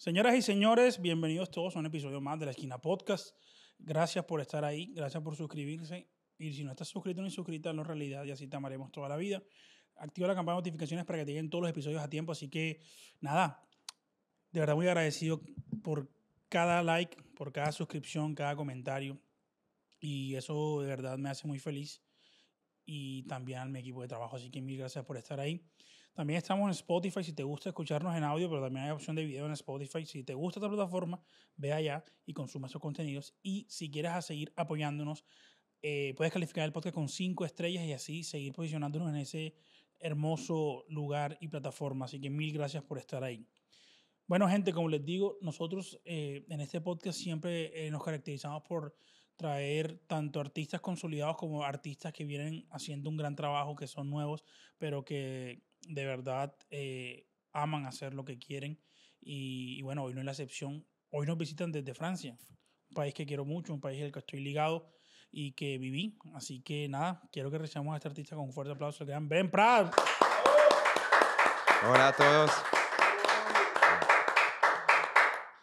Señoras y señores, bienvenidos todos a un episodio más de La Esquina Podcast. Gracias por estar ahí, gracias por suscribirse. Y si no estás suscrito ni suscrita, no en realidad, y así te amaremos toda la vida. Activa la campana de notificaciones para que te lleguen todos los episodios a tiempo. Así que, nada, de verdad muy agradecido por cada like, por cada suscripción, cada comentario. Y eso de verdad me hace muy feliz. Y también a mi equipo de trabajo. Así que mil gracias por estar ahí. También estamos en Spotify si te gusta escucharnos en audio, pero también hay opción de video en Spotify. Si te gusta esta plataforma, ve allá y consuma esos contenidos. Y si quieres seguir apoyándonos, eh, puedes calificar el podcast con cinco estrellas y así seguir posicionándonos en ese hermoso lugar y plataforma. Así que mil gracias por estar ahí. Bueno, gente, como les digo, nosotros eh, en este podcast siempre eh, nos caracterizamos por traer tanto artistas consolidados como artistas que vienen haciendo un gran trabajo, que son nuevos, pero que de verdad eh, aman hacer lo que quieren. Y, bueno, hoy no es la excepción. Hoy nos visitan desde Francia, un país que quiero mucho, un país al que estoy ligado y que viví. Así que nada, quiero que recibamos a este artista con un fuerte aplauso. El dan Ben Prad Hola a todos.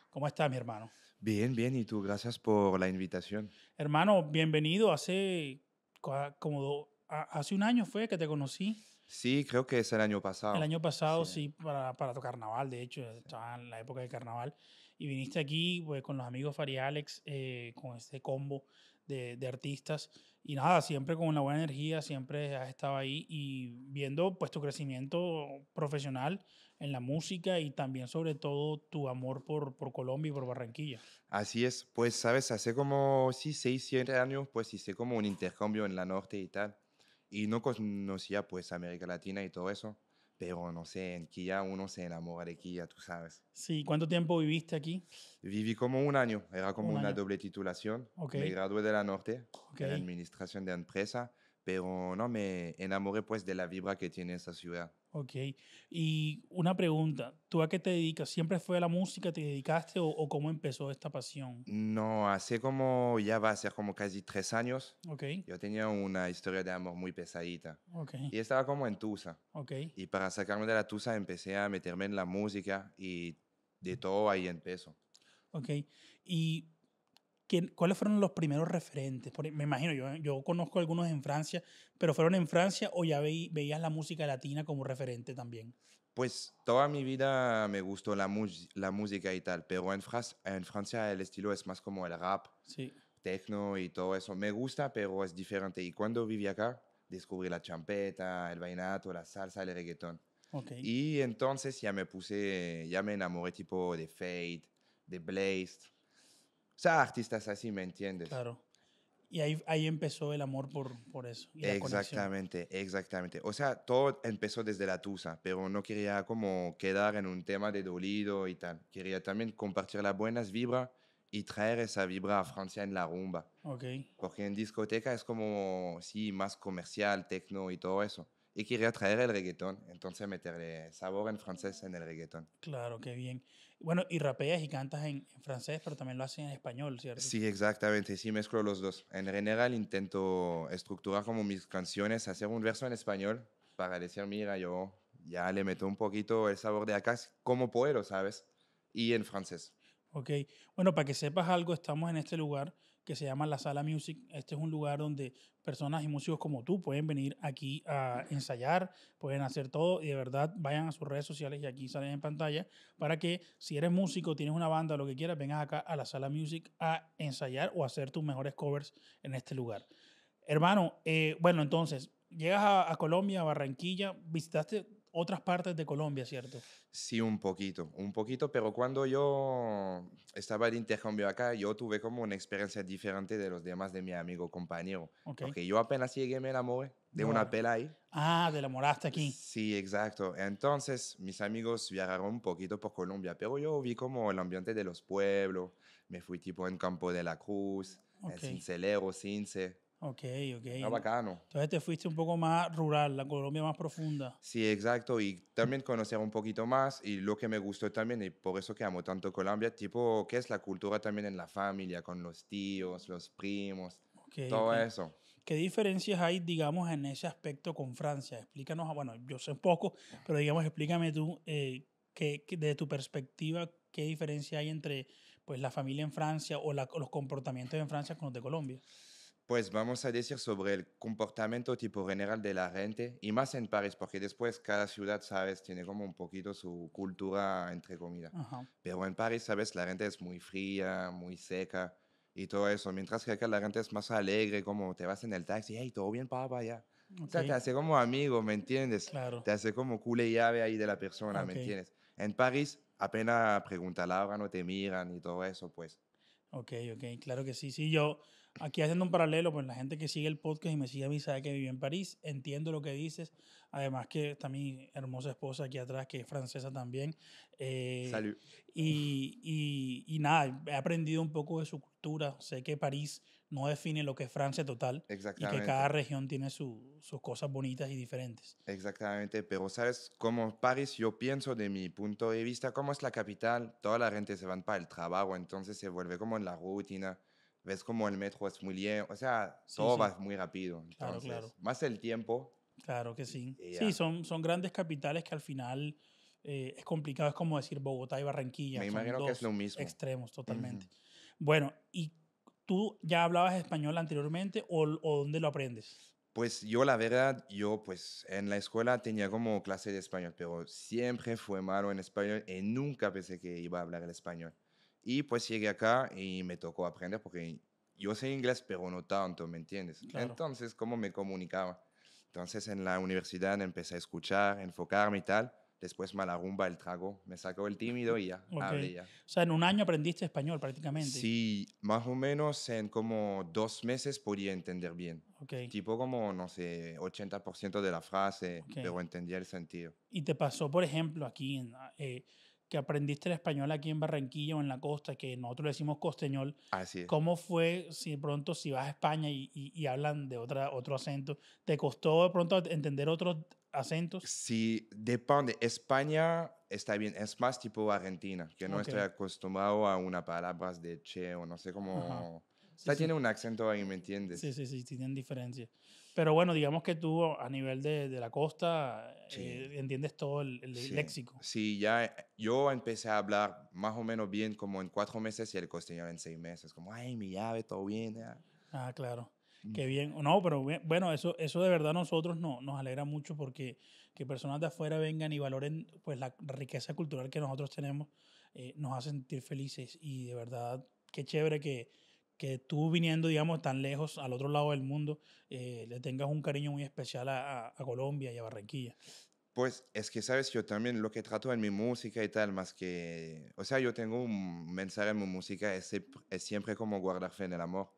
¿Cómo está mi hermano? Bien, bien, y tú, gracias por la invitación. Hermano, bienvenido. Hace como hace un año fue que te conocí. Sí, creo que es el año pasado. El año pasado, sí, para, para tu carnaval, de hecho, estaba en la época de carnaval. Y viniste aquí pues, con los amigos Fari Alex, eh, con este combo de, de, artistas. Y nada, siempre con una buena energía, siempre has estado ahí y viendo pues, tu crecimiento profesional en la música y también, sobre todo, tu amor por, por Colombia y por Barranquilla. Así es, pues, sabes, hace como, sí, seis, siete años, pues hice como un intercambio en la norte y tal y no conocía pues América Latina y todo eso, pero no sé, en ya uno se enamora de Kia, tú sabes. Sí, ¿cuánto tiempo viviste aquí? Viví como un año, era como una doble titulación. Me gradué de la Norte, okay. en Administración de Empresa, pero no me enamoré pues de la vibra que tiene esa ciudad. Ok, y una pregunta, ¿tú a qué te dedicas? ¿Siempre fue a la música, te dedicaste o, cómo empezó esta pasión? No, hace como, ya va a ser como casi tres años, Ok. yo tenía una historia de amor muy pesadita okay. y estaba como en Tusa. Ok. Y para sacarme de la Tusa empecé a meterme en la música y de todo ahí empezó. Ok, y ¿cuáles fueron los primeros referentes? me imagino, yo, conozco algunos en Francia, pero ¿fueron en Francia o ya veías la música latina como referente también? Pues toda mi vida me gustó la, música y tal, pero en, Francia el estilo es más como el rap, sí. techno y todo eso. Me gusta, pero es diferente. Y cuando viví acá, descubrí la champeta, el vainato, la salsa, el reggaetón. Okay. Y entonces ya me puse, ya me enamoré tipo de Fade, de Blaze, o sea, artistas así, ¿me entiendes? Claro. Y ahí, ahí empezó el amor por, por eso. exactamente, exactamente. O sea, todo empezó desde la Tusa, pero no quería como quedar en un tema de dolido y tal. Quería también compartir las buenas vibras y traer esa vibra a Francia en la rumba. Ok. Porque en discoteca es como, sí, más comercial, techno y todo eso. Y quería traer el reggaetón, entonces meterle sabor en francés en el reggaetón. Claro, qué bien. Bueno, y rapeas y cantas en, francés, pero también lo haces en español, ¿cierto? Sí, exactamente, sí mezclo los dos. En general intento estructurar como mis canciones, hacer un verso en español para decir, mira, yo ya le meto un poquito el sabor de acá como puedo, ¿sabes? Y en francés. Ok, bueno, para que sepas algo, estamos en este lugar que se llama La Sala Music. Este es un lugar donde personas y músicos como tú pueden venir aquí a ensayar, pueden hacer todo y de verdad vayan a sus redes sociales y aquí salen en pantalla para que si eres músico, tienes una banda, lo que quieras, vengas acá a La Sala Music a ensayar o a hacer tus mejores covers en este lugar. Hermano, eh, bueno, entonces, llegas a, a, Colombia, a Barranquilla, visitaste otras partes de Colombia, ¿cierto? Sí, un poquito, un poquito, pero cuando yo estaba de intercambio acá, yo tuve como una experiencia diferente de los demás de mi amigo compañero, porque yo apenas llegué me enamoré de una pela ahí. Ah, de la enamoraste aquí. Sí, exacto. Entonces, mis amigos viajaron un poquito por Colombia, pero yo vi como el ambiente de los pueblos, me fui tipo en Campo de la Cruz, eh, okay. en Cincelero, Cince, Ok, ok. No, ah, bacano. Entonces te fuiste un poco más rural, la Colombia más profunda. Sí, exacto. Y también conocer un poquito más. Y lo que me gustó también, y por eso que amo tanto Colombia, tipo, ¿qué es la cultura también en la familia, con los tíos, los primos? todo eso. ¿Qué diferencias hay, digamos, en ese aspecto con Francia? Explícanos, bueno, yo sé poco, pero digamos, explícame tú, eh, que, de tu perspectiva, qué diferencia hay entre pues, la familia en Francia o los comportamientos en Francia con los de Colombia. Pues vamos a decir sobre el comportamiento tipo general de la gente y más en París, porque después cada ciudad, sabes, tiene como un poquito su cultura entre comida. Pero en París, sabes, la gente es muy fría, muy seca y todo eso, mientras que acá la gente es más alegre, como te vas en el taxi, hey, todo bien, papá, ya. O sea, te hace como amigo, ¿me entiendes? Claro. Te hace como cule llave ahí de la persona, ¿me entiendes? En París, apenas pregunta la hora, no te miran y todo eso, pues. Ok, ok, claro que sí, sí, yo aquí haciendo un paralelo, pues la gente que sigue el podcast y me sigue a mí sabe que vive en París, entiendo lo que dices. Además que está mi hermosa esposa aquí atrás, que es francesa también. Eh, Salud. Y, y, y, nada, he aprendido un poco de su cultura. Sé que París no define lo que es Francia total. Exactamente. Y que cada región tiene sus cosas bonitas y diferentes. Exactamente, pero sabes, como París, yo pienso de mi punto de vista, como es la capital, toda la gente se va para el trabajo, entonces se vuelve como en la rutina ves como el metro es muy lento, o sea, todo va muy rápido. Entonces, claro, claro. Más el tiempo. Claro que sí. sí, son, son grandes capitales que al final eh, es complicado, es como decir Bogotá y Barranquilla. Me imagino dos que es lo mismo. Extremos, totalmente. Bueno, ¿y tú ya hablabas español anteriormente o, o dónde lo aprendes? Pues yo la verdad, yo pues en la escuela tenía como clase de español, pero siempre fue malo en español y nunca pensé que iba a hablar el español. Y pues llegué acá y me tocó aprender porque yo sé inglés, pero no tanto, ¿me entiendes? Entonces, ¿cómo me comunicaba? Entonces, en la universidad empecé a escuchar, enfocarme y tal. Después me rumba el trago, me sacó el tímido y ya, hablé ya. O sea, en un año aprendiste español prácticamente. Sí, más o menos en como dos meses podía entender bien. Tipo como, no sé, 80% de la frase, pero entendía el sentido. ¿Y te pasó, por ejemplo, aquí en... Eh, que aprendiste el español aquí en Barranquilla o en la costa, que nosotros le decimos costeñol. Así es. ¿Cómo fue si de pronto si vas a España y, hablan de otra, otro acento? ¿Te costó de pronto entender otros acentos? Sí, depende. España está bien, es más tipo Argentina, que no estoy acostumbrado a unas palabras de che o no sé cómo... Sí, tiene un acento ahí, ¿me entiendes? Sí, sí, sí, tienen diferencia. Pero bueno, digamos que tú a nivel de, de la costa eh, entiendes todo el, léxico. Sí, ya eh, yo empecé a hablar más o menos bien como en cuatro meses y el costeño en seis meses. Como, ay, mi llave, todo bien. Ah, claro. Qué bien. No, pero bueno, eso, eso de verdad nosotros nos alegra mucho porque que personas de afuera vengan y valoren pues la riqueza cultural que nosotros tenemos eh, nos hace sentir felices y de verdad qué chévere que, que tú viniendo, digamos, tan lejos al otro lado del mundo, eh, le tengas un cariño muy especial a, Colombia y a Barranquilla. Pues es que, sabes, yo también lo que trato en mi música y tal, más que, o sea, yo tengo un mensaje en mi música, es, siempre como guardar fe en el amor,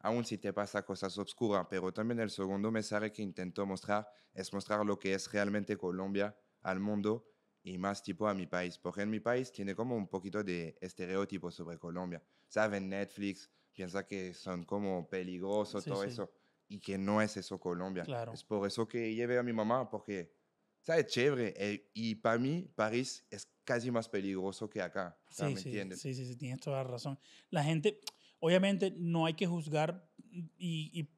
aun si te pasa cosas obscuras, pero también el segundo mensaje que intento mostrar es mostrar lo que es realmente Colombia al mundo y más tipo a mi país, porque en mi país tiene como un poquito de estereotipos sobre Colombia. Saben Netflix, piensa que son como peligrosos, todo eso, y que no es eso Colombia. Es por eso que llevé a mi mamá, porque, ¿sabes? Chévere. Eh, y para mí, París es casi más peligroso que acá. Sí, ¿Me entiendes? Sí, sí, sí, tienes toda la razón. La gente, obviamente, no hay que juzgar y,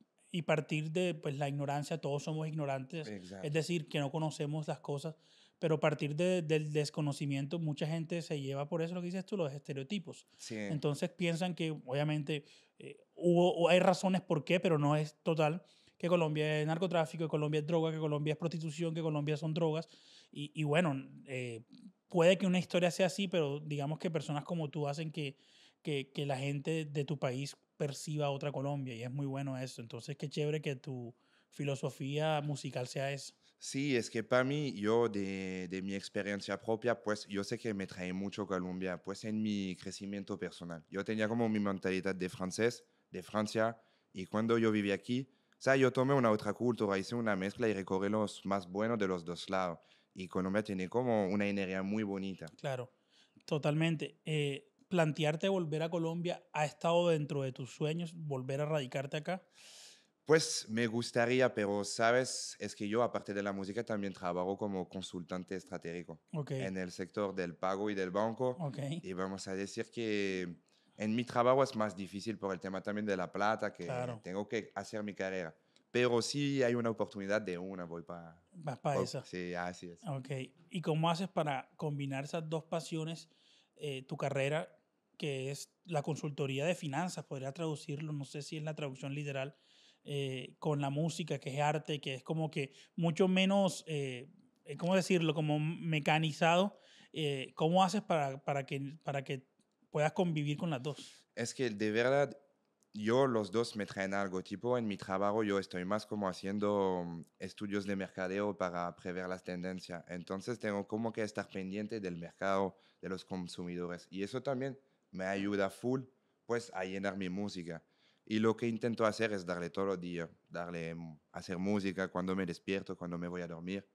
partir de pues, la ignorancia, todos somos ignorantes, es decir, que no conocemos las cosas, pero a partir del desconocimiento mucha gente se lleva por eso lo que dices tú, los estereotipos. Entonces piensan que obviamente eh, hay razones por qué, pero no es total, que Colombia es narcotráfico, que Colombia es droga, que Colombia es prostitución, que Colombia son drogas. Y, bueno, eh, puede que una historia sea así, pero digamos que personas como tú hacen que, que, que la gente de tu país perciba otra Colombia y es muy bueno eso. Entonces qué chévere que tu filosofía musical sea esa. Sí, es que para mí, yo de, mi experiencia propia, pues yo sé que me trae mucho Colombia, pues en mi crecimiento personal. Yo tenía como mi mentalidad de francés, de Francia, y cuando yo viví aquí, o sea, yo tomé una otra cultura, hice una mezcla y recorrí los más buenos de los dos lados. Y Colombia tiene como una energía muy bonita. Claro, totalmente. Eh, plantearte volver a Colombia, ¿ha estado dentro de tus sueños volver a radicarte acá? Pues me gustaría, pero sabes, es que yo aparte de la música también trabajo como consultante estratégico en el sector del pago y del banco. Y vamos a decir que en mi trabajo es más difícil por el tema también de la plata, que tengo que hacer mi carrera. Pero sí hay una oportunidad de una, voy para... Vas para eso. Sí, así es. ¿Y cómo haces para combinar esas dos pasiones, eh, tu carrera, que es la consultoría de finanzas, podría traducirlo, no sé si es la traducción literal, eh, con la música, que es arte, que es como que mucho menos, eh, eh, ¿cómo decirlo?, como mecanizado. ¿Cómo haces para, para, que, para que puedas convivir con las dos? Es que de verdad, yo los dos me traen algo. Tipo, en mi trabajo yo estoy más como haciendo mm, estudios de mercadeo para prever las tendencias. Entonces tengo como que estar pendiente del mercado, de los consumidores. Y eso también me ayuda full, pues, a llenar mi música. Y lo que intento hacer es darle todos los días, darle, mm, hacer música cuando me despierto, cuando me voy a dormir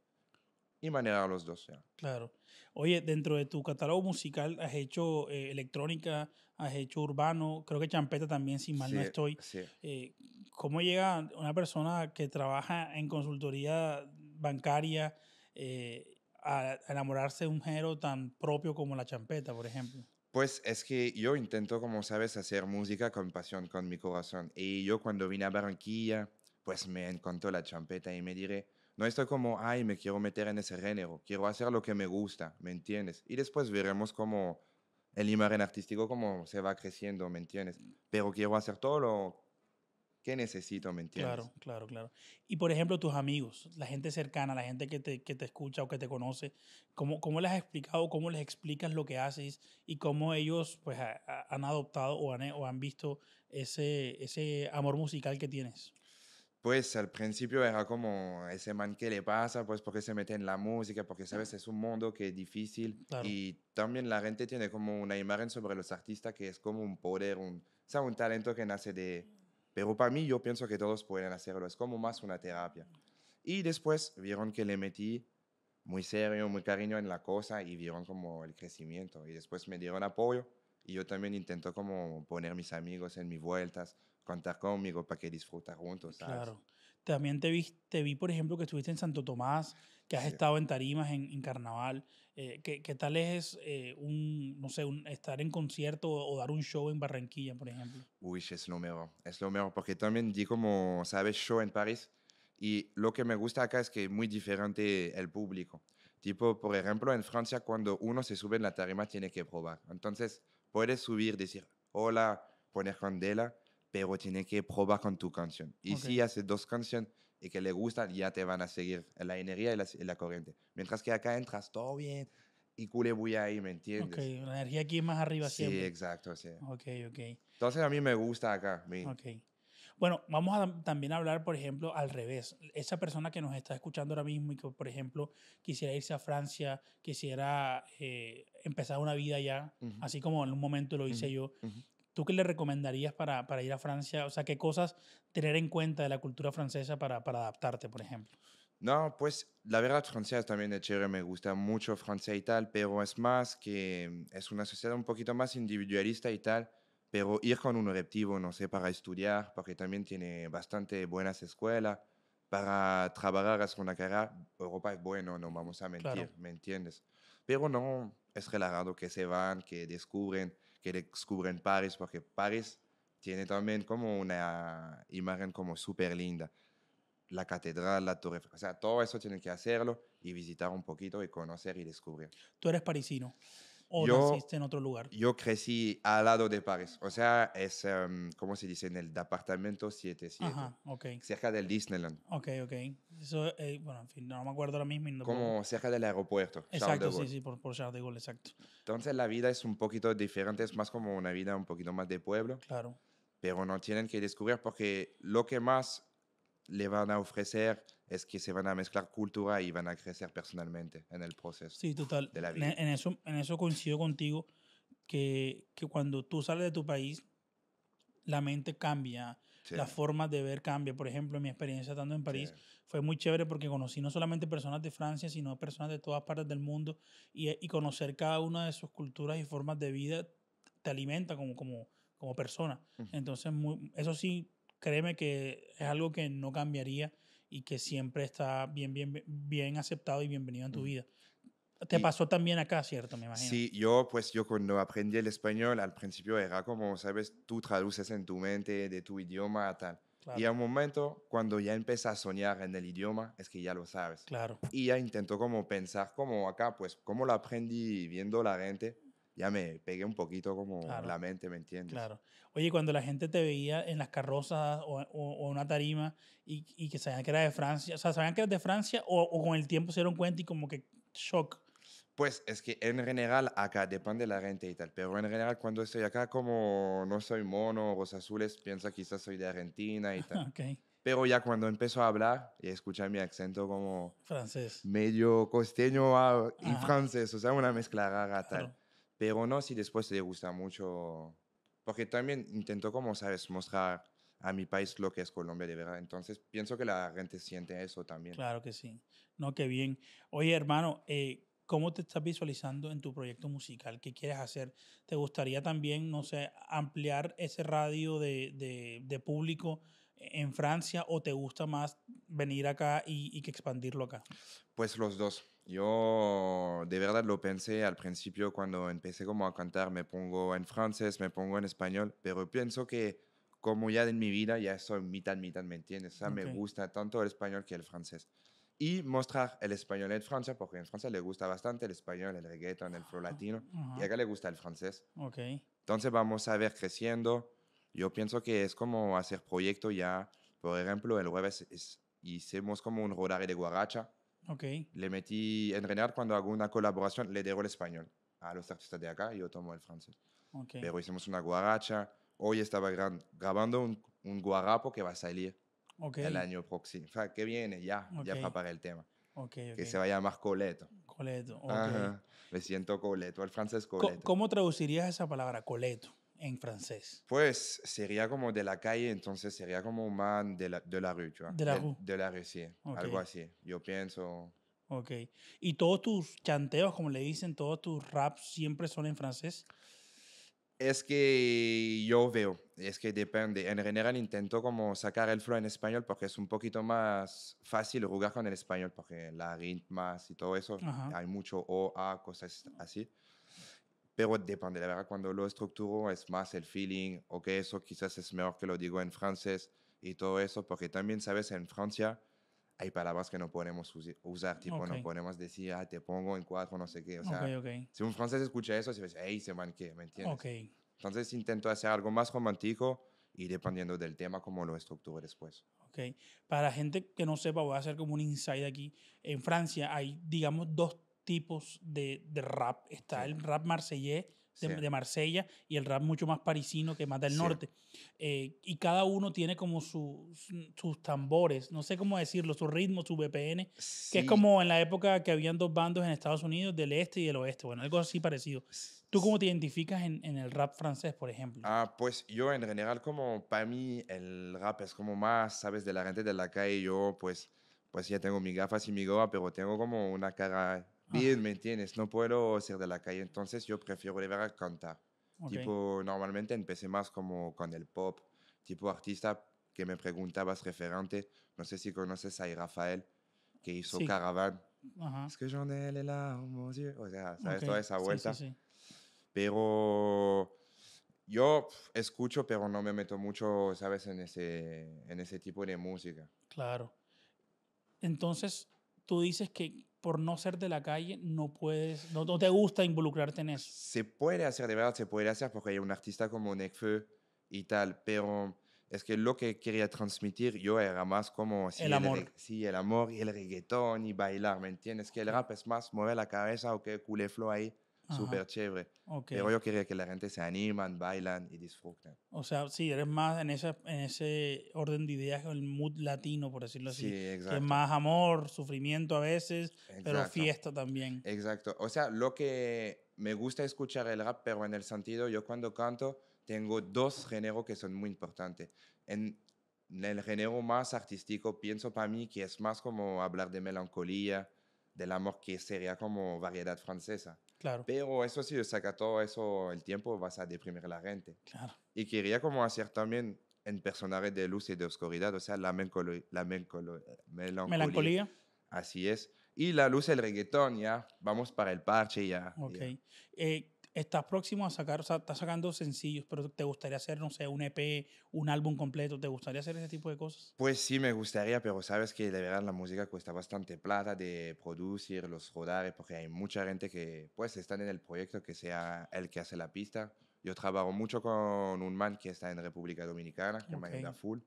y manejar los dos. Claro. Oye, dentro de tu catálogo musical has hecho eh, electrónica, has hecho urbano, creo que champeta también, si mal no estoy. Eh, ¿Cómo llega una persona que trabaja en consultoría bancaria eh, a enamorarse de un género tan propio como la champeta, por ejemplo? Pues es que yo intento, como sabes, hacer música con pasión, con mi corazón. Y yo cuando vine a Barranquilla, pues me encantó la champeta y me diré, no estoy como, ay, me quiero meter en ese género, quiero hacer lo que me gusta, ¿me entiendes? Y después veremos cómo el imagen artístico cómo se va creciendo, ¿me entiendes? Pero quiero hacer todo lo ¿Qué necesito? ¿Me entiendes? Claro, claro, claro. Y por ejemplo, tus amigos, la gente cercana, la gente que te, que te escucha o que te conoce, ¿cómo, ¿cómo les has explicado, cómo les explicas lo que haces y cómo ellos pues, han adoptado o han, eh, o han visto ese, ese amor musical que tienes? Pues al principio era como ese man que le pasa, pues porque se mete en la música, porque sabes, es un mundo que es difícil y también la gente tiene como una imagen sobre los artistas que es como un poder, un, o sea, un talento que nace de, pero para mí yo pienso que todos pueden hacerlo, es como más una terapia. Y después vieron que le metí muy serio, muy cariño en la cosa y vieron como el crecimiento. Y después me dieron apoyo y yo también intento como poner mis amigos en mis vueltas, contar conmigo para que disfruten juntos. ¿sabes? Claro. También te vi, te vi, por ejemplo, que estuviste en Santo Tomás, que has estado en tarimas, en, carnaval. Eh, ¿qué, ¿qué, tal es eh, un, no sé, un, estar en concierto o, o, dar un show en Barranquilla, por ejemplo? Uy, es lo mejor, es lo mejor, porque también di como, sabes, show en París. Y lo que me gusta acá es que es muy diferente el público. Tipo, por ejemplo, en Francia, cuando uno se sube en la tarima, tiene que probar. Entonces, puedes subir, decir hola, poner candela pero tiene que probar con tu canción. Y si hace dos canciones y que le gustan, ya te van a seguir la energía y la, corriente. Mientras que acá entras todo bien y voy ahí, ¿me entiendes? Ok, la energía aquí es más arriba sí, siempre. Sí, exacto, sí. Ok, ok. Entonces a mí me gusta acá. bien. Ok. Bueno, vamos a también hablar, por ejemplo, al revés. Esa persona que nos está escuchando ahora mismo y que, por ejemplo, quisiera irse a Francia, quisiera eh, empezar una vida allá, así como en un momento lo hice yo, ¿Tú qué le recomendarías para, para, ir a Francia? O sea, ¿qué cosas tener en cuenta de la cultura francesa para, para adaptarte, por ejemplo? No, pues la verdad es también es chévere, me gusta mucho Francia y tal, pero es más que es una sociedad un poquito más individualista y tal, pero ir con un objetivo, no sé, para estudiar, porque también tiene bastante buenas escuelas, para trabajar, hacer una carrera, Europa es bueno, no vamos a mentir, ¿me entiendes? Pero no, es relajado que se van, que descubren, que descubren París, porque París tiene también como una imagen como súper linda. La catedral, la torre, o sea, todo eso tienen que hacerlo y visitar un poquito y conocer y descubrir. Tú eres parisino o yo, naciste en otro lugar? Yo crecí al lado de París, o sea, es, em, ¿cómo se dice? En el departamento 77. Ajá, ok. Cerca del Disneyland. Ok, ok. Eso, eh, bueno, en fin, no me acuerdo ahora mismo. Como cerca del aeropuerto. Exacto, sí, sí, por, por Charles de Gaulle, exacto. Entonces la vida es un poquito diferente, es más como una vida un poquito más de pueblo. Claro. Pero no tienen que descubrir porque lo que más le van a ofrecer es que se van a mezclar cultura y van a crecer personalmente en el proceso. Sí, total. De la vida. En, eso, en eso coincido contigo, que, que, cuando tú sales de tu país, la mente cambia, la las formas de ver cambia. Por ejemplo, mi experiencia estando en París fue muy chévere porque conocí no solamente personas de Francia, sino personas de todas partes del mundo y, y conocer cada una de sus culturas y formas de vida te alimenta como, como, como persona. Entonces, eso sí, créeme que es algo que no cambiaría y que siempre está bien, bien, bien aceptado y bienvenido en tu vida. Te pasó también acá, ¿cierto? Me imagino. Sí, yo pues yo cuando aprendí el español al principio era como, sabes, tú traduces en tu mente de tu idioma tal. Y a un momento, cuando ya empezas a soñar en el idioma, es que ya lo sabes. Claro. Y ya intento como pensar como acá, pues, cómo lo aprendí viendo la gente, ya me pegué un poquito como la mente, ¿me entiendes? Claro. Oye, cuando la gente te veía en las carrozas o, o, una tarima y, y, que sabían que era de Francia, o sea, sabían que eras de Francia o, con el tiempo se dieron cuenta y como que shock. Pues es que en general acá depende de la gente y tal, pero en general cuando estoy acá como no soy mono, o Azules piensa quizás soy de Argentina y tal. Pero ya cuando empezó a hablar y escuchar mi acento como... Francés. Medio costeño ah, y francés, o sea, una mezcla rara tal. Pero no si después te gusta mucho, porque también intento, como sabes, mostrar a mi país lo que es Colombia de verdad. Entonces pienso que la gente siente eso también. Claro que sí. No, qué bien. Oye, hermano, eh, ¿cómo te estás visualizando en tu proyecto musical? ¿Qué quieres hacer? ¿Te gustaría también, no sé, ampliar ese radio de, de, de público en Francia o te gusta más venir acá y, y que expandirlo acá? Pues los dos yo de verdad lo pensé al principio cuando empecé como a cantar, me pongo en francés, me pongo en español, pero pienso que como ya en mi vida ya soy mitad, mitad, ¿me entiendes? O me gusta tanto el español que el francés. Y mostrar el español en Francia, porque en Francia le gusta bastante el español, el reggaeton, el flow ah, latino, y acá le gusta el francés. ok Entonces vamos a ver creciendo. Yo pienso que es como hacer proyecto ya, por ejemplo, el jueves hicimos como un rodaje de guaracha le metí, en Renard cuando hago una colaboración, le dejo el español a los artistas de acá y yo tomo el francés. Pero hicimos una guaracha. Hoy estaba grabando un, un, guarapo que va a salir el año próximo. O sea, que viene ya, ya preparé el tema. Que se va a llamar Coleto. Coleto, Me siento coleto, el francés coleto. ¿Cómo traducirías esa palabra, coleto? en francés? Pues sería como de la calle, entonces sería como man de la, de la rue, ¿tú? De la rue. De, la rue, sí. Algo así, yo pienso. Ok. ¿Y todos tus chanteos, como le dicen, todos tus raps siempre son en francés? Es que yo veo, es que depende. En general intento como sacar el flow en español porque es un poquito más fácil jugar con el español porque la ritmas y todo eso, hay mucho O, A, cosas así pero depende, la verdad, cuando lo estructuro es más el feeling, o que eso quizás es mejor que lo digo en francés y todo eso, porque también, sabes, en Francia hay palabras que no podemos usar, tipo, no podemos decir, ah, te pongo en cuatro, no sé qué, o sea, si un francés escucha eso, se dice, hey, se manqué, ¿me entiendes? Entonces intento hacer algo más romántico y dependiendo del tema, como lo estructuro después. Ok, para gente que no sepa, voy a hacer como un insight aquí, en Francia hay, digamos, dos tipos de, de rap. Está el rap marsellés de, de, Marsella y el rap mucho más parisino que más del norte. Eh, y cada uno tiene como sus sus tambores, no sé cómo decirlo, su ritmo, su VPN, que es como en la época que habían dos bandos en Estados Unidos, del este y del oeste, bueno, algo así parecido. ¿Tú cómo te identificas en, en el rap francés, por ejemplo? Ah, pues yo en general, como para mí el rap es como más, ¿sabes? De la gente de la calle, yo pues, pues ya tengo mis gafas y mi goa, pero tengo como una cara bien, ¿me entiendes? No puedo ser de la calle, entonces yo prefiero volver a cantar. Tipo, normalmente empecé más como con el pop, tipo artista que me preguntabas referente, no sé si conoces a Rafael, que hizo Caravan. Es que j'en ai O sea, ¿sabes? Toda esa vuelta. pero yo escucho, pero no me meto mucho, ¿sabes? En ese, en ese tipo de música. Claro. Entonces, tú dices que por no ser de la calle, no puedes, no, te gusta involucrarte en eso. Se puede hacer, de verdad, se puede hacer porque hay un artista como Nekfeu y tal, pero es que lo que quería transmitir yo era más como... Si el amor. sí, el amor y el reggaetón y bailar, ¿me entiendes? Que el rap es más mover la cabeza o que culé flow ahí súper chévere. Pero yo quería que la gente se animan, bailan y disfruten. O sea, sí, eres más en, en ese orden de ideas, el mood latino, por decirlo así. Sí, Que es más amor, sufrimiento a veces, pero fiesta también. Exacto. O sea, lo que me gusta escuchar el rap, pero en el sentido, yo cuando canto tengo dos géneros que son muy importantes. En, en el género más artístico pienso para mí que es más como hablar de melancolía, del amor que sería como variedad francesa. Claro. Pero eso sí, si saca todo eso el tiempo, vas a deprimir la gente. Claro. Y quería como hacer también en personajes de luz y de oscuridad, o sea, la, melancolía, la melancolía. Así es. Y la luz, el reggaetón, ya, vamos para el parche, ya. Ok. Eh, estás próximo a sacar, o sea, estás sacando sencillos, pero te gustaría hacer, no sé, un EP, un álbum completo, ¿te gustaría hacer ese tipo de cosas? Pues sí, me gustaría, pero sabes que de verdad la música cuesta bastante plata de producir, los rodares, porque hay mucha gente que pues están en el proyecto que sea el que hace la pista. Yo trabajo mucho con un man que está en República Dominicana, que me ayuda full.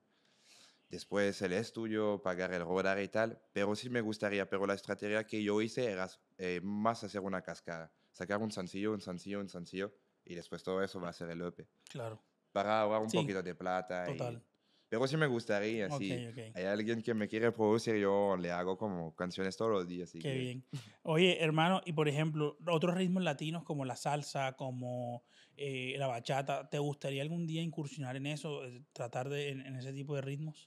Después el estudio, pagar el rodar y tal, pero sí me gustaría, pero la estrategia que yo hice era eh, más hacer una cascada sacar un sencillo, un sencillo, un sencillo, y después todo eso va a ser el EP. Claro. Para ahorrar un poquito de plata. Total. Pero sí me gustaría, sí. hay alguien que me quiere producir, yo le hago como canciones todos los días. Qué bien. Oye, hermano, y por ejemplo, otros ritmos latinos como la salsa, como eh, la bachata, ¿te gustaría algún día incursionar en eso, eh, tratar de, en, ese tipo de ritmos?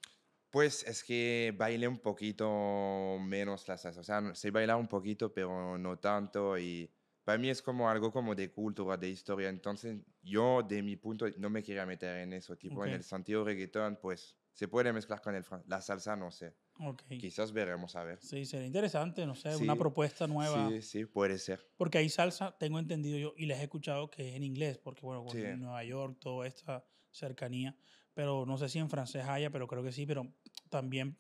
Pues es que baile un poquito menos la salsa. O sea, sé bailar un poquito, pero no tanto y para mí es como algo como de cultura, de historia. Entonces, yo de mi punto no me quería meter en eso. Tipo, en el sentido reggaetón, pues se puede mezclar con el la salsa, no sé. Quizás veremos, a ver. Sí, sería interesante, no sé, una propuesta nueva. Sí, sí, puede ser. Porque hay salsa, tengo entendido yo, y les he escuchado que es en inglés, porque bueno, en pues, Nueva York, toda esta cercanía, pero no sé si en francés haya, pero creo que sí, pero también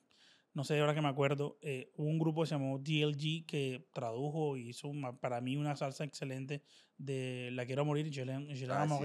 no sé, ahora que me acuerdo, eh, hubo un grupo que se llamó DLG que tradujo y hizo para mí una salsa excelente de La Quiero Morir, Je, ah,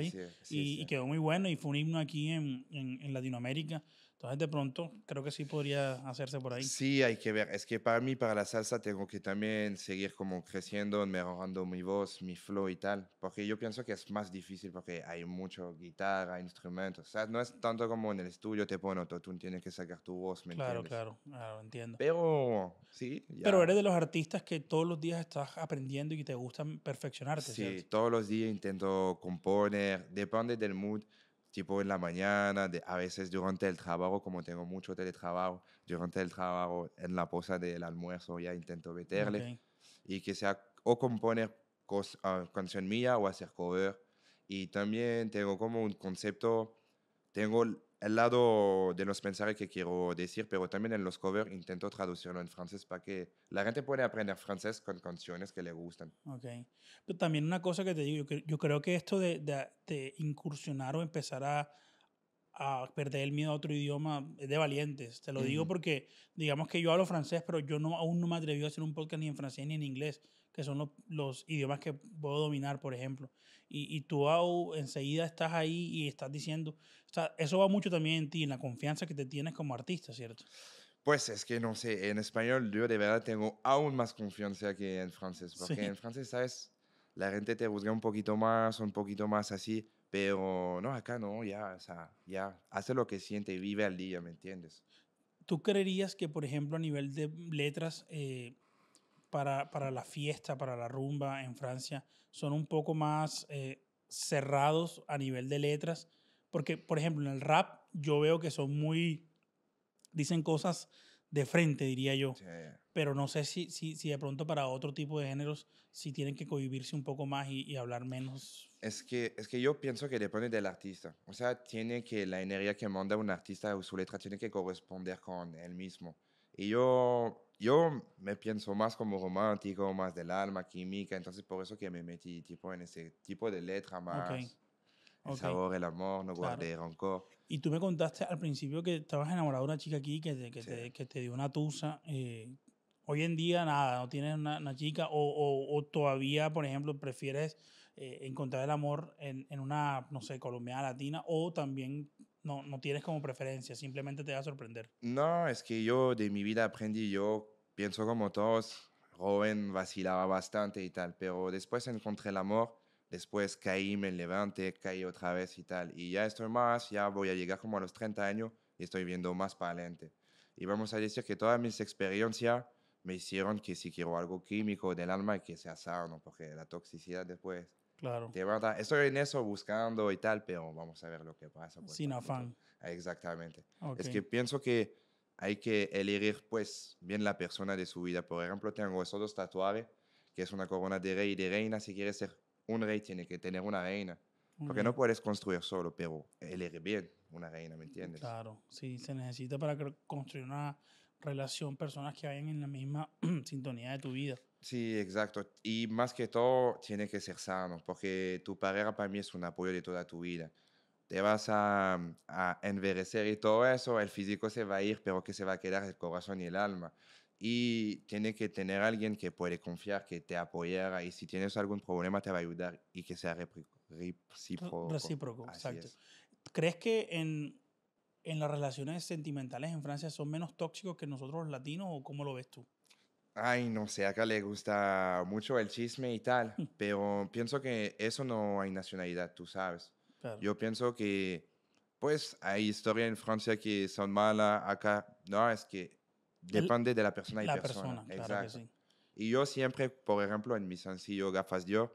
y, quedó muy bueno y fue un himno aquí en, en Latinoamérica. Entonces, de pronto, creo que sí podría hacerse por ahí. Sí, hay que ver. Es que para mí, para la salsa, tengo que también seguir como creciendo, mejorando mi voz, mi flow y tal. Porque yo pienso que es más difícil porque hay mucho guitarra, instrumentos. O sea, no es tanto como en el estudio te ponen tú tienes que sacar tu voz, ¿me claro, Claro, claro, entiendo. Pero, sí. Pero eres de los artistas que todos los días estás aprendiendo y te gusta perfeccionarte. Sí, todos los días intento componer, depende del mood tipo en la mañana, de, a veces durante el trabajo, como tengo mucho teletrabajo, durante el trabajo, en la posa del almuerzo ya intento meterle y que sea o componer ah, canción mía o hacer cover. Y también tengo como un concepto, tengo el lado de los mensajes que quiero decir, pero también en los covers intento traducirlo en francés para que la gente pueda aprender francés con canciones que le gustan. Ok. Pero también una cosa que te digo, yo, creo que esto de, incursionar o empezar a, perder el miedo a otro idioma es de valientes. Te lo digo porque digamos que yo hablo francés, pero yo no, aún no me atreví a hacer un podcast ni en francés ni en inglés que son los, idiomas que puedo dominar, por ejemplo. Y, y tú enseguida estás ahí y estás diciendo, o sea, eso va mucho también en ti, en la confianza que te tienes como artista, ¿cierto? Pues es que no sé, en español yo de verdad tengo aún más confianza que en francés, porque en francés, ¿sabes? La gente te busca un poquito más, un poquito más así, pero no, acá no, ya, o sea, ya, hace lo que siente y vive al día, ¿me entiendes? ¿Tú creerías que, por ejemplo, a nivel de letras, eh, para, para, la fiesta, para la rumba en Francia, son un poco más eh, cerrados a nivel de letras. Porque, por ejemplo, en el rap yo veo que son muy, dicen cosas de frente, diría yo. Pero no sé si, si, de pronto para otro tipo de géneros si tienen que cohibirse un poco más y, hablar menos. Es que, es que yo pienso que depende del artista. O sea, tiene que la energía que manda un artista o su letra tiene que corresponder con él mismo. Y yo yo me pienso más como romántico, más del alma, química, entonces por eso que me metí tipo en ese tipo de letra más. OK. El sabor, el amor, no guardé rencor. Y tú me contaste al principio que estabas enamorado de una chica aquí que te, que te, que te dio una tusa. Eh, hoy en día nada, no tienes una, una chica o, o, todavía, por ejemplo, prefieres eh, encontrar el amor en, en, una, no sé, colombiana latina o también no, no tienes como preferencia, simplemente te va a sorprender. No, es que yo de mi vida aprendí, yo pienso como todos, joven vacilaba bastante y tal, pero después encontré el amor, después caí, me levanté, caí otra vez y tal, y ya estoy más, ya voy a llegar como a los 30 años y estoy viendo más para adelante. Y vamos a decir que todas mis experiencias me hicieron que si quiero algo químico del alma, que sea sano, porque la toxicidad después Claro. verdad, estoy en eso buscando y tal, pero vamos a ver lo que pasa. Sin afán. Exactamente. Es que pienso que hay que elegir pues bien la persona de su vida. Por ejemplo, tengo esos dos tatuajes, que es una corona de rey y de reina. Si quieres ser un rey, tiene que tener una reina. Porque no puedes construir solo, pero elegir bien una reina, ¿me mm, entiendes? Claro, sí, se necesita para construir una relación personas que vayan en la misma sintonía de tu vida. Sí, exacto. Y más que todo, tiene que ser sano, porque tu pareja para mí es un apoyo de toda tu vida. Te vas mm, a, envejecer y todo eso, el físico se va a ir, pero que se va a quedar el corazón y el alma. Y tiene que tener alguien que puede confiar, que te apoyara y si tienes algún problema te va a ayudar y que sea recíproco. Recíproco, exacto. ¿Crees que en, en las relaciones sentimentales en Francia son menos tóxicos que nosotros los latinos o cómo lo ves tú? ay, no sé, acá le gusta mucho el chisme y tal, pero pienso que eso no hay nacionalidad, tú sabes. Yo pienso que, pues, hay historias en Francia que son malas, acá, no, es que depende de la persona y la persona. sí. Y yo siempre, por ejemplo, en mi sencillo Gafas yo,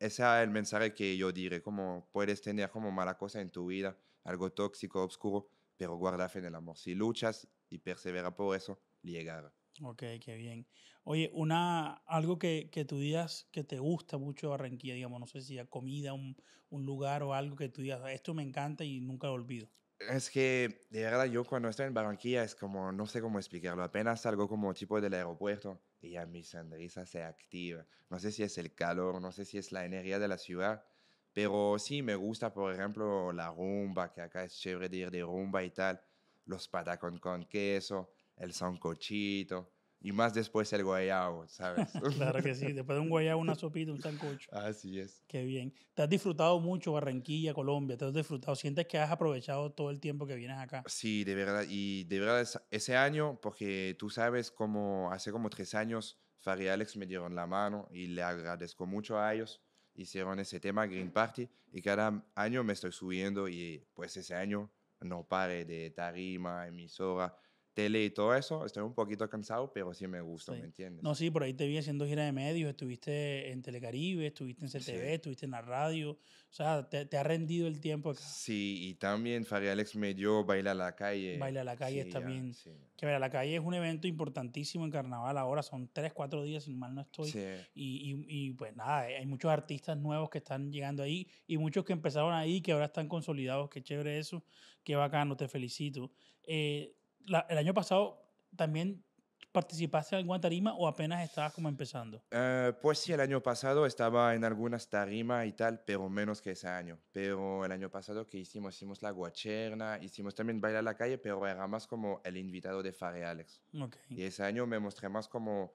ese es el mensaje que yo diré, como puedes tener como mala cosa en tu vida, algo tóxico, oscuro, pero guarda fe en el amor. Si luchas y persevera por eso, llegará. Ok, qué bien. Oye, una, algo que, que tú digas que te gusta mucho Barranquilla, digamos, no sé si la comida, un, un, lugar o algo que tú digas, esto me encanta y nunca lo olvido. Es que, de verdad, yo cuando estoy en Barranquilla es como, no sé cómo explicarlo, apenas salgo como tipo del aeropuerto y ya mi sonrisa se activa. No sé si es el calor, no sé si es la energía de la ciudad, pero sí me gusta, por ejemplo, la rumba, que acá es chévere de ir de rumba y tal, los patacón con queso el sancochito y más después el guayabo, ¿sabes? claro que sí, después de un guayabo, una sopita, un sancocho. Así es. Qué bien. ¿Te has disfrutado mucho Barranquilla, Colombia? ¿Te has disfrutado? ¿Sientes que has aprovechado todo el tiempo que vienes acá? Sí, de verdad. Y de verdad ese año, porque tú sabes, como hace como tres años, Fari Alex me dieron la mano y le agradezco mucho a ellos. Hicieron ese tema Green Party y cada año me estoy subiendo y pues ese año no pare de tarima, emisora tele y todo eso, estoy un poquito cansado, pero sí me gusta, ¿me entiendes? No, sí, por ahí te vi haciendo gira de medios, estuviste en Telecaribe, estuviste en CTV, estuviste en la radio, o sea, te, ha rendido el tiempo acá. Sí, y también Faria Alex me dio Baila a la Calle. Baila a la Calle también. que Baila a la Calle es un evento importantísimo en Carnaval ahora, son tres, cuatro días, si mal no estoy. Y, y, pues nada, hay muchos artistas nuevos que están llegando ahí y muchos que empezaron ahí, que ahora están consolidados, qué chévere eso, qué bacano, te felicito. Eh, el año pasado también participaste en alguna tarima o apenas estabas como empezando? Eh, pues sí, el año pasado estaba en algunas tarimas y tal, pero menos que ese año. Pero el año pasado que hicimos, hicimos la guacherna, hicimos también bailar la calle, pero era más como el invitado de Fare Alex. Okay. Y ese año me mostré más como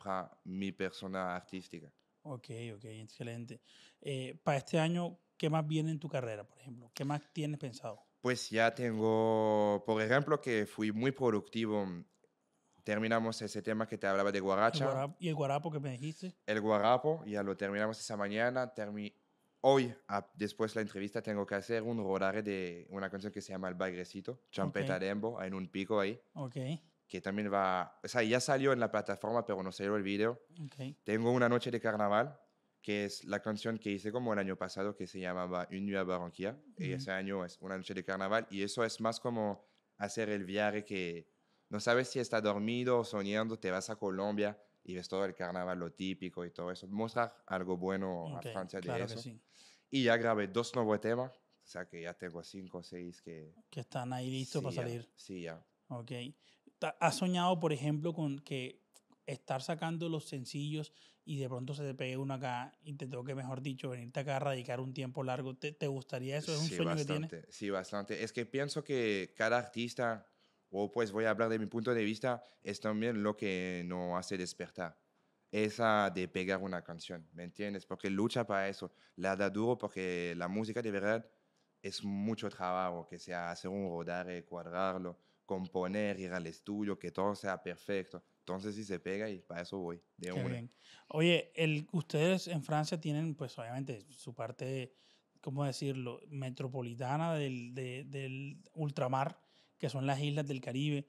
para mi persona artística. Ok, ok, excelente. Eh, para este año, ¿qué más viene en tu carrera, por ejemplo? ¿Qué más tienes pensado? Pues ya tengo, por ejemplo, que fui muy productivo. Mm, terminamos ese tema que te hablaba de guaracha. ¿Y el guarapo que me dijiste? El guarapo, ya lo terminamos esa mañana. Hoy, después de la entrevista, tengo que hacer un rodaje de una canción que se llama El Bagrecito, Champeta Dembo, en un pico ahí. Ok. Que también va. O sea, ya salió en la plataforma, pero no salió el video. Okay. Tengo una noche de carnaval que es la canción que hice como el año pasado que se llamaba Una nuit à Barranquilla. Y ese año es una noche de carnaval y eso es más como hacer el viaje que no sabes si está dormido o soñando, te vas a Colombia y ves todo el carnaval, lo típico y todo eso. Mostrar algo bueno a Francia de eso. Y ya grabé dos nuevos temas, o sea que ya tengo cinco o seis que... Que están ahí listos para salir. Sí, ya. Ok. ¿Has soñado, por ejemplo, con que estar sacando los sencillos y de pronto se te pegue uno acá y te mejor dicho, venirte acá a radicar un tiempo largo. ¿Te, gustaría eso? ¿Es un sueño que tienes? Sí, bastante. Es que pienso que cada artista, o pues voy a hablar de mi punto de vista, es también lo que nos hace despertar. Esa de pegar una canción, ¿me entiendes? Porque lucha para eso, la da duro porque la música de verdad es mucho trabajo, que sea hacer un rodaje, cuadrarlo, componer, ir al estudio, que todo sea perfecto. Entonces, si se pega, y para eso voy, de Qué Bien. Oye, el, ustedes en Francia tienen, pues obviamente, su parte, ¿cómo decirlo?, metropolitana del, del ultramar, que son las islas del Caribe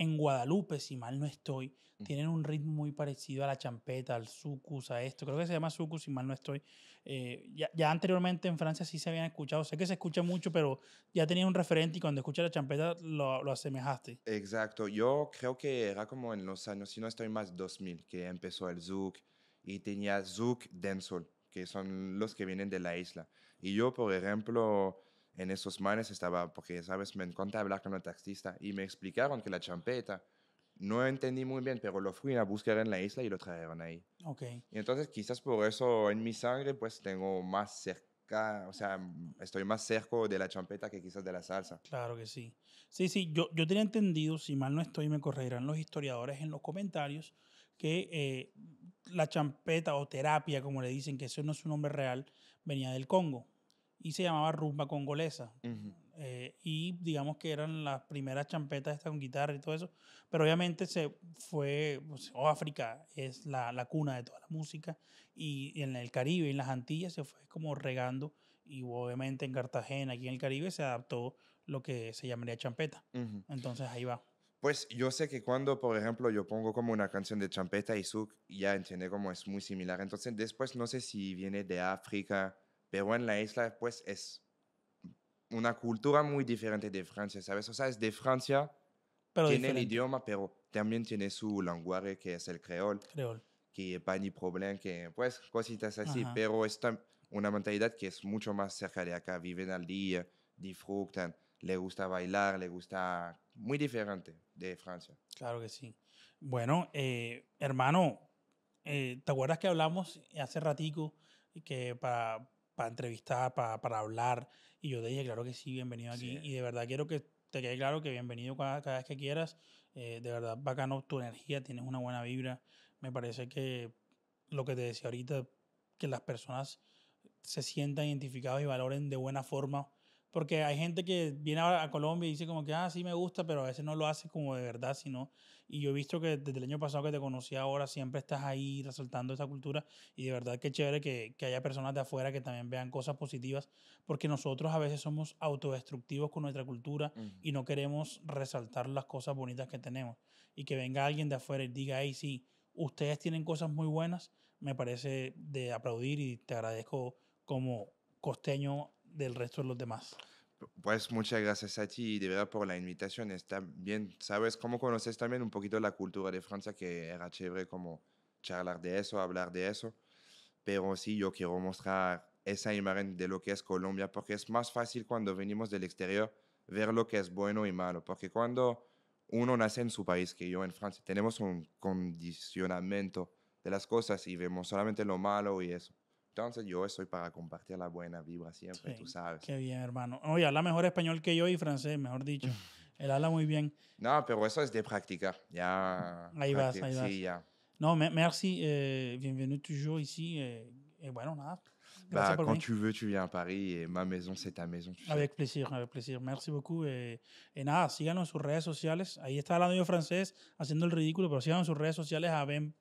en Guadalupe, si mal no estoy, tienen un ritmo muy parecido a la champeta, al sucus, a esto. Creo que se llama sucus, si mal no estoy. Eh, ya, anteriormente en Francia sí se habían escuchado. Sé que se escucha mucho, pero ya tenía un referente y cuando escuché la champeta lo, lo, asemejaste. Exacto. Yo creo que era como en los años, si no estoy más, 2000, que empezó el zouk y tenía zouk sol, que son los que vienen de la isla. Y yo, por ejemplo en esos manes estaba, porque, ¿sabes? Me encanta hablar con el taxista y me explicaron que la champeta, no entendí muy bien, pero lo fui a buscar en la isla y lo trajeron ahí. Ok. Y entonces quizás por eso en mi sangre pues tengo más cerca, o sea, estoy más cerca de la champeta que quizás de la salsa. Claro que sí. Sí, sí, yo, yo tenía entendido, si mal no estoy, me corregirán los historiadores en los comentarios, que eh, la champeta o terapia, como le dicen, que eso no es un nombre real, venía del Congo y se llamaba rumba congolesa. Eh, y digamos que eran las primeras champetas esta con guitarra y todo eso. Pero obviamente se fue, pues, o oh, África es la, la, cuna de toda la música y, en el Caribe, y en las Antillas se fue como regando y obviamente en Cartagena, aquí en el Caribe, se adaptó lo que se llamaría champeta. Entonces ahí va. Pues yo sé que cuando, por ejemplo, yo pongo como una canción de champeta y suk, ya entiende cómo es muy similar. Entonces después no sé si viene de África pero en la isla pues es una cultura muy diferente de Francia, ¿sabes? O sea, es de Francia, tiene el idioma, pero también tiene su lenguaje que es el creol. Creol. Que pan ni problema, que pues cositas así, pero es una mentalidad que es mucho más cerca de acá, viven al día, disfrutan, le gusta bailar, le gusta muy diferente de Francia. Claro que sí. Bueno, eh, hermano, eh, ¿te acuerdas que hablamos hace ratico que para, para entrevistar, para, hablar. Y yo te dije, claro que sí, bienvenido aquí. Y de verdad quiero que te quede claro que bienvenido cada, vez que quieras. Eh, de verdad, bacano tu energía, tienes una buena vibra. Me parece que lo que te decía ahorita, que las personas se sientan identificadas y valoren de buena forma porque hay gente que viene ahora a Colombia y dice como que, ah, sí me gusta, pero a veces no lo hace como de verdad, sino... Y yo he visto que desde el año pasado que te conocí ahora, siempre estás ahí resaltando esa cultura y de verdad que chévere que, haya personas de afuera que también vean cosas positivas, porque nosotros a veces somos autodestructivos con nuestra cultura y no queremos resaltar las cosas bonitas que tenemos. Y que venga alguien de afuera y diga, hey, sí, ustedes tienen cosas muy buenas, me parece de aplaudir y te agradezco como costeño del resto de los demás. Pues muchas gracias a ti de verdad por la invitación. Está bien, sabes, cómo conoces también un poquito la cultura de Francia, que era chévere como charlar de eso, hablar de eso. Pero sí, yo quiero mostrar esa imagen de lo que es Colombia, porque es más fácil cuando venimos del exterior ver lo que es bueno y malo, porque cuando uno nace en su país, que yo en Francia, tenemos un condicionamiento de las cosas y vemos solamente lo malo y eso. Entonces yo estoy para compartir la buena vibra siempre, tú sabes. Qué bien, hermano. Oye, habla mejor español que yo y francés, mejor dicho. Él habla muy bien. No, pero eso es de práctica. Ya. Ahí vas, ahí vas. No, merci. Eh, bienvenido toujours ici. Eh, eh bueno, nada. Cuando tú tu tú vienes a París y et ma maison, c'est ta maison. Avec plaisir, avec plaisir. Merci beaucoup. Y eh, eh, nada, síganos en sus redes sociales. Ahí está hablando yo francés, haciendo el ridículo, pero síganos en sus redes sociales a Ben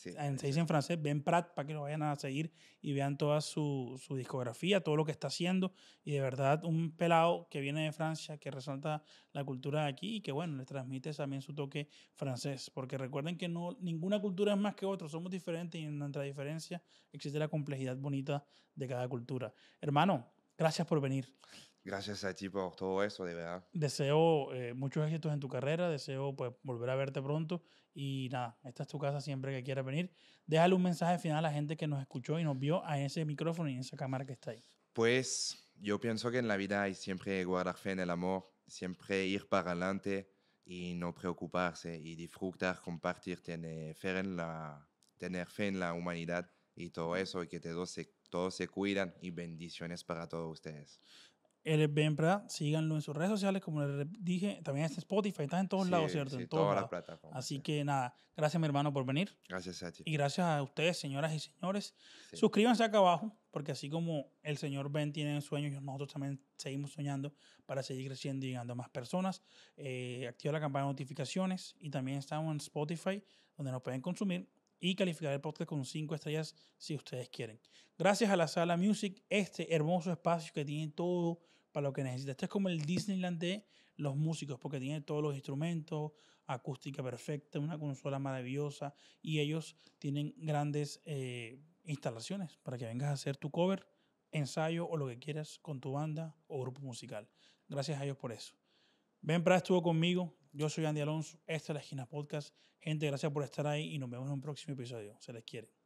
se dice en francés, Ben Pratt, para que lo vayan a seguir y vean toda su, su, discografía, todo lo que está haciendo. Y de verdad, un pelado que viene de Francia, que resalta la cultura de aquí y que, bueno, les transmite también su toque francés. Porque recuerden que no, ninguna cultura es más que otra, somos diferentes y en nuestra diferencia existe la complejidad bonita de cada cultura. Hermano, gracias por venir. Gracias a ti por todo eso, de verdad. Deseo eh, muchos éxitos en tu carrera, deseo pues volver a verte pronto y nada, esta es tu casa siempre que quieras venir. Déjale un mensaje final a la gente que nos escuchó y nos vio a ese micrófono y en esa cámara que está ahí. Pues yo pienso que en la vida hay siempre guardar fe en el amor, siempre ir para adelante y no preocuparse y disfrutar, compartir, tener fe en la, tener fe en la humanidad y todo mm. eso y que todos todos se cuidan y bendiciones para todos ustedes el es síganlo en sus redes sociales, como les dije, también está en Spotify, está en todos lados, ¿cierto? en todas las plataformas. Así que nada, gracias mi hermano por venir. Gracias a ti. Y gracias a ustedes, señoras y señores. Suscríbanse acá abajo, porque así como el señor Ben tiene sueños, nosotros también seguimos soñando para seguir creciendo y llegando a más personas. Eh, activa la campana de notificaciones y también estamos en Spotify, donde nos pueden consumir y calificar el podcast con 5 estrellas si ustedes quieren. Gracias a la Sala Music, este hermoso espacio que tiene todo para lo que necesita. Este es como el Disneyland de los músicos, porque tiene todos los instrumentos, acústica perfecta, una consola maravillosa, y ellos tienen grandes eh, instalaciones para que vengas a hacer tu cover, ensayo o lo que quieras con tu banda o grupo musical. Gracias a ellos por eso. Ben para estuvo conmigo. Yo soy Andy Alonso. Esta es la esquina podcast. Gente, gracias por estar ahí y nos vemos en un próximo episodio. Se les quiere.